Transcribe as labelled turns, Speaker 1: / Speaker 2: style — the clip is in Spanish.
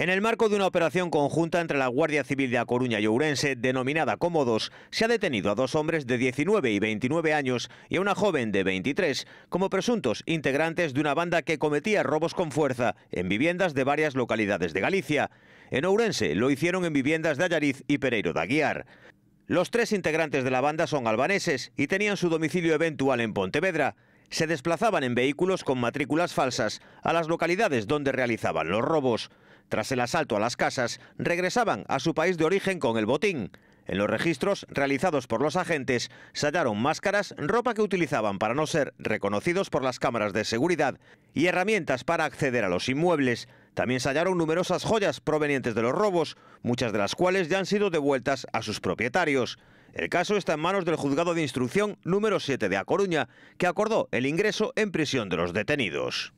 Speaker 1: En el marco de una operación conjunta entre la Guardia Civil de A Coruña y Ourense, denominada Cómodos, se ha detenido a dos hombres de 19 y 29 años y a una joven de 23 como presuntos integrantes de una banda que cometía robos con fuerza en viviendas de varias localidades de Galicia. En Ourense lo hicieron en viviendas de Ayariz y Pereiro de Aguiar. Los tres integrantes de la banda son albaneses y tenían su domicilio eventual en Pontevedra se desplazaban en vehículos con matrículas falsas a las localidades donde realizaban los robos. Tras el asalto a las casas, regresaban a su país de origen con el botín. En los registros realizados por los agentes, se hallaron máscaras, ropa que utilizaban para no ser reconocidos por las cámaras de seguridad y herramientas para acceder a los inmuebles. También se hallaron numerosas joyas provenientes de los robos, muchas de las cuales ya han sido devueltas a sus propietarios. El caso está en manos del juzgado de instrucción número 7 de A Coruña, que acordó el ingreso en prisión de los detenidos.